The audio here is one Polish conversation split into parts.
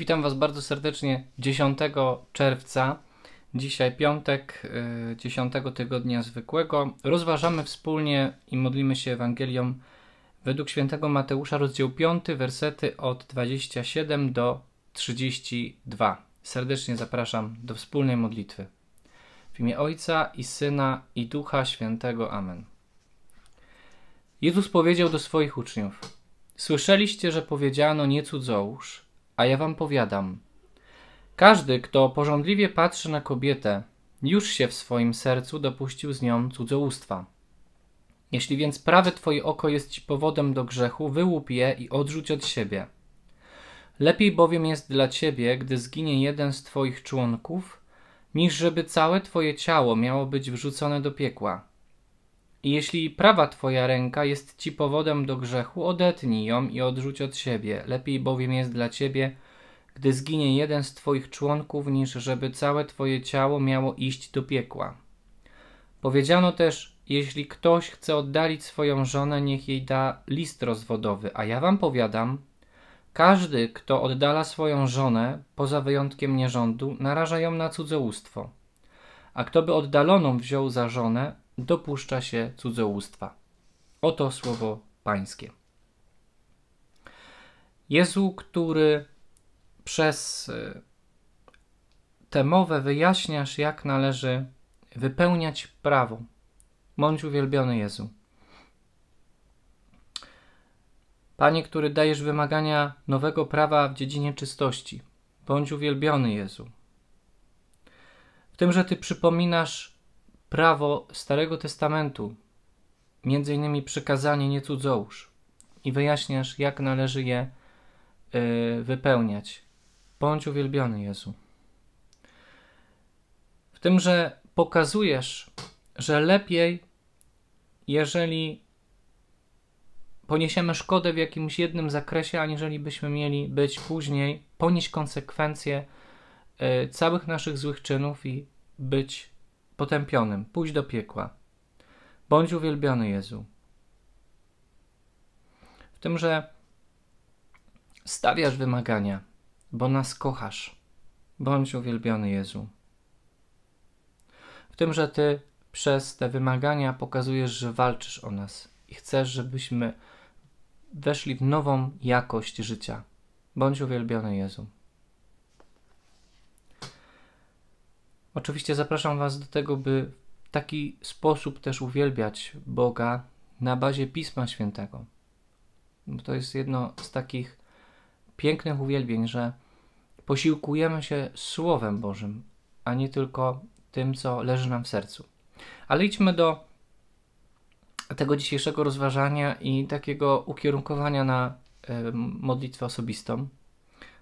Witam Was bardzo serdecznie 10 czerwca. Dzisiaj piątek 10 y, tygodnia zwykłego. Rozważamy wspólnie i modlimy się Ewangelią według świętego Mateusza, rozdział 5, wersety od 27 do 32. Serdecznie zapraszam do wspólnej modlitwy. W imię Ojca i Syna i Ducha Świętego. Amen. Jezus powiedział do swoich uczniów: Słyszeliście, że powiedziano nie cudzołóż a ja wam powiadam. Każdy, kto porządliwie patrzy na kobietę, już się w swoim sercu dopuścił z nią cudzołóstwa. Jeśli więc prawe twoje oko jest ci powodem do grzechu, wyłup je i odrzuć od siebie. Lepiej bowiem jest dla ciebie, gdy zginie jeden z twoich członków, niż żeby całe twoje ciało miało być wrzucone do piekła. Jeśli prawa twoja ręka jest ci powodem do grzechu, odetnij ją i odrzuć od siebie. Lepiej bowiem jest dla ciebie, gdy zginie jeden z twoich członków, niż żeby całe twoje ciało miało iść do piekła. Powiedziano też, jeśli ktoś chce oddalić swoją żonę, niech jej da list rozwodowy, a ja wam powiadam, każdy, kto oddala swoją żonę, poza wyjątkiem nierządu, naraża ją na cudzołóstwo. A kto by oddaloną wziął za żonę, dopuszcza się cudzołóstwa. Oto słowo Pańskie. Jezu, który przez e, tę mowę wyjaśniasz, jak należy wypełniać prawo. Bądź uwielbiony Jezu. Panie, który dajesz wymagania nowego prawa w dziedzinie czystości, bądź uwielbiony Jezu. W tym, że Ty przypominasz prawo Starego Testamentu, między innymi przykazanie nie cudzołóż i wyjaśniasz, jak należy je y, wypełniać. Bądź uwielbiony Jezu. W tym, że pokazujesz, że lepiej, jeżeli poniesiemy szkodę w jakimś jednym zakresie, aniżeli byśmy mieli być później, ponieść konsekwencje y, całych naszych złych czynów i być potępionym, pójdź do piekła. Bądź uwielbiony Jezu. W tym, że stawiasz wymagania, bo nas kochasz. Bądź uwielbiony Jezu. W tym, że Ty przez te wymagania pokazujesz, że walczysz o nas i chcesz, żebyśmy weszli w nową jakość życia. Bądź uwielbiony Jezu. Oczywiście zapraszam Was do tego, by w taki sposób też uwielbiać Boga na bazie Pisma Świętego. Bo to jest jedno z takich pięknych uwielbień, że posiłkujemy się Słowem Bożym, a nie tylko tym, co leży nam w sercu. Ale idźmy do tego dzisiejszego rozważania i takiego ukierunkowania na y, modlitwę osobistą,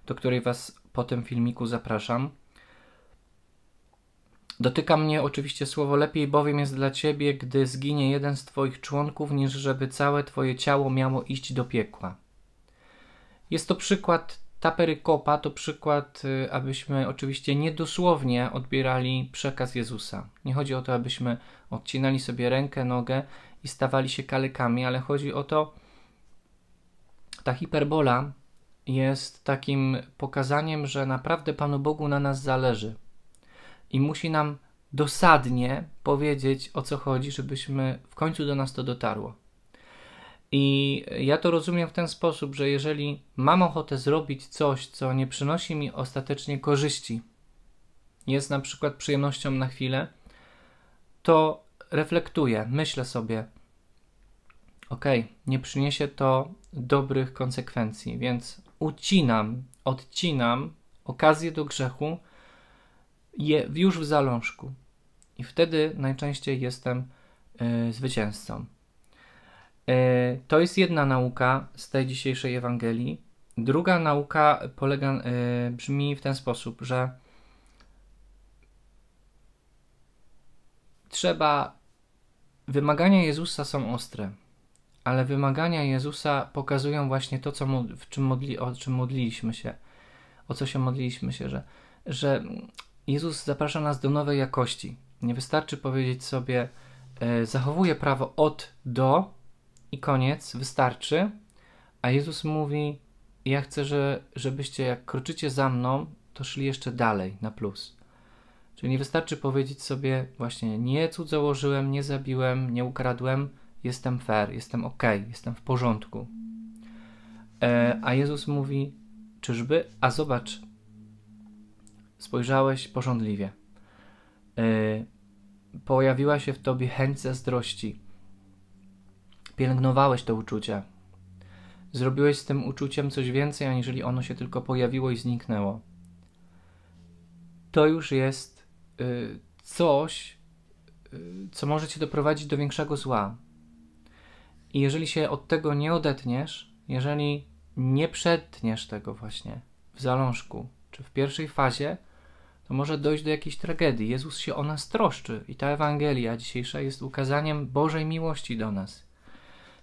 do której Was po tym filmiku zapraszam. Dotyka mnie oczywiście słowo lepiej bowiem jest dla ciebie, gdy zginie jeden z twoich członków, niż żeby całe twoje ciało miało iść do piekła. Jest to przykład, ta perykopa to przykład, y, abyśmy oczywiście niedosłownie odbierali przekaz Jezusa. Nie chodzi o to, abyśmy odcinali sobie rękę, nogę i stawali się kalekami, ale chodzi o to, ta hiperbola jest takim pokazaniem, że naprawdę Panu Bogu na nas zależy i musi nam dosadnie powiedzieć o co chodzi, żebyśmy w końcu do nas to dotarło. I ja to rozumiem w ten sposób, że jeżeli mam ochotę zrobić coś, co nie przynosi mi ostatecznie korzyści, jest na przykład przyjemnością na chwilę, to reflektuję, myślę sobie, ok, nie przyniesie to dobrych konsekwencji, więc ucinam, odcinam okazję do grzechu je już w zalążku. I wtedy najczęściej jestem y, zwycięzcą. Y, to jest jedna nauka z tej dzisiejszej Ewangelii. Druga nauka polega, y, brzmi w ten sposób, że trzeba. Wymagania Jezusa są ostre, ale wymagania Jezusa pokazują właśnie to, co w czym modli, o czym modliliśmy się, o co się modliliśmy się, że, że Jezus zaprasza nas do nowej jakości. Nie wystarczy powiedzieć sobie, e, zachowuję prawo od do i koniec, wystarczy. A Jezus mówi, ja chcę, że, żebyście jak kroczycie za mną, to szli jeszcze dalej na plus. Czyli nie wystarczy powiedzieć sobie właśnie nie cudzołożyłem, nie zabiłem, nie ukradłem, jestem fair, jestem ok, jestem w porządku. E, a Jezus mówi, czyżby? A zobacz, Spojrzałeś porządliwie. Yy, pojawiła się w tobie chęć zazdrości. Pielęgnowałeś to uczucie. Zrobiłeś z tym uczuciem coś więcej, aniżeli ono się tylko pojawiło i zniknęło. To już jest yy, coś, yy, co może cię doprowadzić do większego zła. I jeżeli się od tego nie odetniesz, jeżeli nie przetniesz tego właśnie w zalążku czy w pierwszej fazie, to może dojść do jakiejś tragedii. Jezus się o nas troszczy i ta Ewangelia dzisiejsza jest ukazaniem Bożej miłości do nas.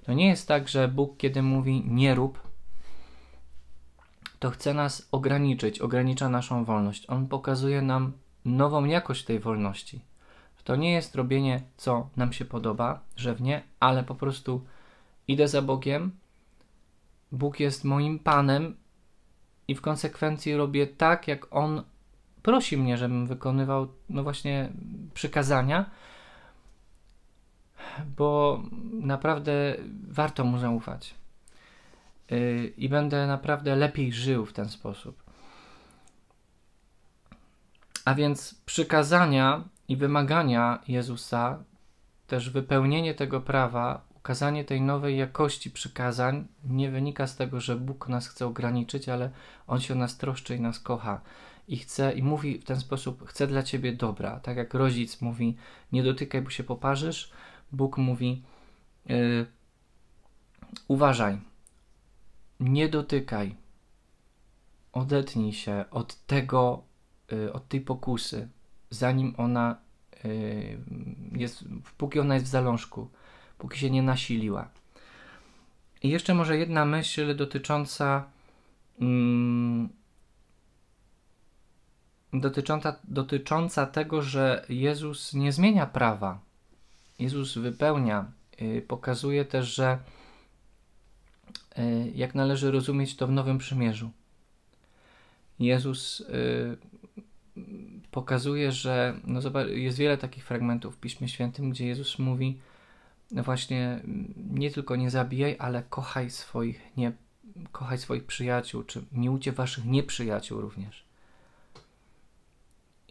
To nie jest tak, że Bóg, kiedy mówi nie rób, to chce nas ograniczyć, ogranicza naszą wolność. On pokazuje nam nową jakość tej wolności. To nie jest robienie, co nam się podoba, żewnie, ale po prostu idę za Bogiem, Bóg jest moim Panem i w konsekwencji robię tak, jak On prosi mnie, żebym wykonywał, no właśnie, przykazania, bo naprawdę warto mu zaufać. Y, I będę naprawdę lepiej żył w ten sposób. A więc przykazania i wymagania Jezusa, też wypełnienie tego prawa, ukazanie tej nowej jakości przykazań nie wynika z tego, że Bóg nas chce ograniczyć, ale On się o nas troszczy i nas kocha i chce, i mówi w ten sposób, chce dla ciebie dobra. Tak jak rodzic mówi, nie dotykaj, bo się poparzysz. Bóg mówi, yy, uważaj, nie dotykaj, odetnij się od tego, yy, od tej pokusy, zanim ona yy, jest, póki ona jest w zalążku, póki się nie nasiliła. I jeszcze może jedna myśl dotycząca mm, dotycząca, dotycząca tego, że Jezus nie zmienia prawa. Jezus wypełnia, y, pokazuje też, że y, jak należy rozumieć to w Nowym Przymierzu. Jezus y, pokazuje, że no zobacz, jest wiele takich fragmentów w Piśmie Świętym, gdzie Jezus mówi no właśnie nie tylko nie zabijaj, ale kochaj swoich, nie, kochaj swoich przyjaciół, czy miłujcie waszych nieprzyjaciół również.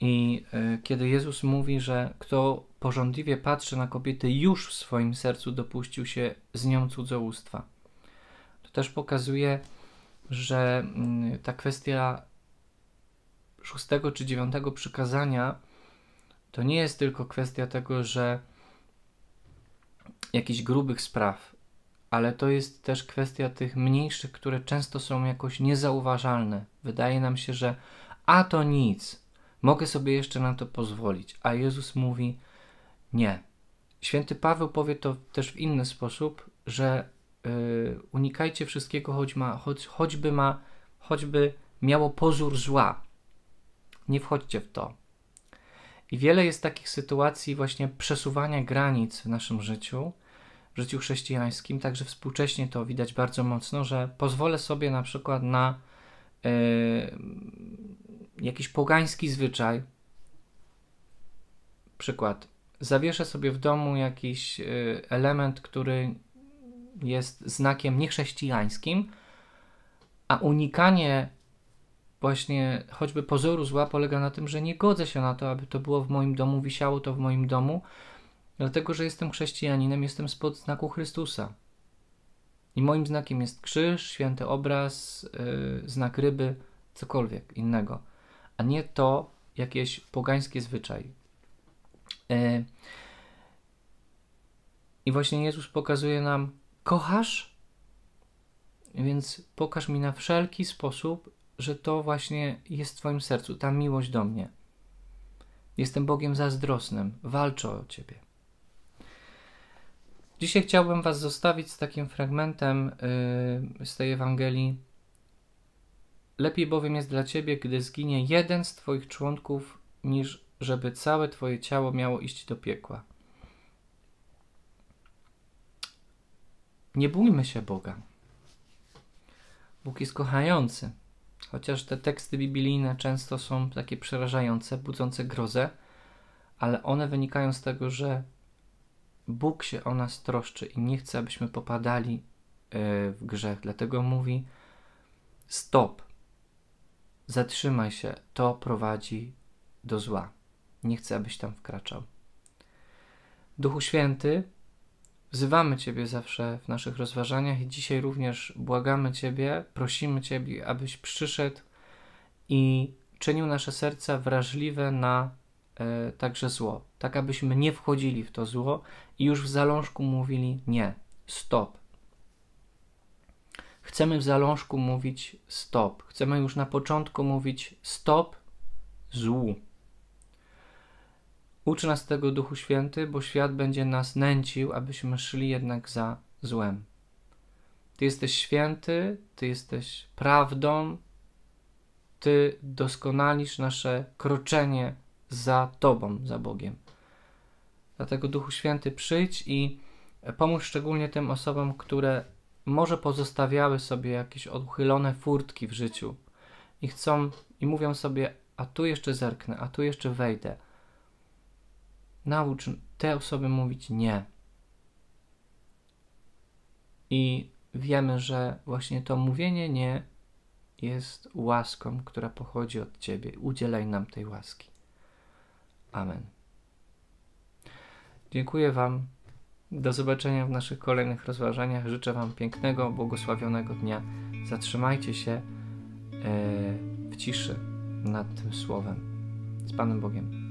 I y, kiedy Jezus mówi, że kto porządliwie patrzy na kobiety, już w swoim sercu dopuścił się z nią cudzołóstwa. To też pokazuje, że y, ta kwestia szóstego czy dziewiątego przykazania to nie jest tylko kwestia tego, że jakichś grubych spraw, ale to jest też kwestia tych mniejszych, które często są jakoś niezauważalne. Wydaje nam się, że a to nic, Mogę sobie jeszcze na to pozwolić. A Jezus mówi: Nie. Święty Paweł powie to też w inny sposób, że yy, unikajcie wszystkiego, choć ma, choć, choćby ma, choćby miało pozór zła. Nie wchodźcie w to. I wiele jest takich sytuacji właśnie przesuwania granic w naszym życiu, w życiu chrześcijańskim, także współcześnie to widać bardzo mocno, że pozwolę sobie na przykład na Yy, jakiś pogański zwyczaj. Przykład. Zawieszę sobie w domu jakiś yy, element, który jest znakiem niechrześcijańskim, a unikanie właśnie choćby pozoru zła polega na tym, że nie godzę się na to, aby to było w moim domu, wisiało to w moim domu, dlatego że jestem chrześcijaninem, jestem spod znaku Chrystusa. I moim znakiem jest krzyż, święty obraz, yy, znak ryby, cokolwiek innego, a nie to jakieś pogańskie zwyczaj. Yy. I właśnie Jezus pokazuje nam: Kochasz? Więc pokaż mi na wszelki sposób, że to właśnie jest w Twoim sercu, ta miłość do mnie. Jestem Bogiem zazdrosnym, walczę o Ciebie. Dzisiaj chciałbym Was zostawić z takim fragmentem yy, z tej Ewangelii. Lepiej bowiem jest dla Ciebie, gdy zginie jeden z Twoich członków, niż żeby całe Twoje ciało miało iść do piekła. Nie bójmy się Boga. Bóg jest kochający. Chociaż te teksty biblijne często są takie przerażające, budzące grozę, ale one wynikają z tego, że Bóg się o nas troszczy i nie chce, abyśmy popadali e, w grzech. Dlatego mówi: stop, zatrzymaj się, to prowadzi do zła. Nie chcę, abyś tam wkraczał. Duchu Święty, wzywamy Ciebie zawsze w naszych rozważaniach i dzisiaj również błagamy Ciebie, prosimy Ciebie, abyś przyszedł i czynił nasze serca wrażliwe na E, także zło, tak abyśmy nie wchodzili w to zło i już w zalążku mówili nie, stop. Chcemy w zalążku mówić stop. Chcemy już na początku mówić stop złu. Ucz nas tego Duchu Święty, bo świat będzie nas nęcił, abyśmy szli jednak za złem. Ty jesteś święty, Ty jesteś prawdą, Ty doskonalisz nasze kroczenie za Tobą, za Bogiem. Dlatego Duchu Święty przyjdź i pomóż szczególnie tym osobom, które może pozostawiały sobie jakieś odchylone furtki w życiu i chcą i mówią sobie, a tu jeszcze zerknę, a tu jeszcze wejdę. Naucz te osoby mówić nie. I wiemy, że właśnie to mówienie nie jest łaską, która pochodzi od Ciebie. Udzielaj nam tej łaski. Amen. Dziękuję Wam. Do zobaczenia w naszych kolejnych rozważaniach. Życzę Wam pięknego, błogosławionego dnia. Zatrzymajcie się e, w ciszy nad tym słowem. Z Panem Bogiem.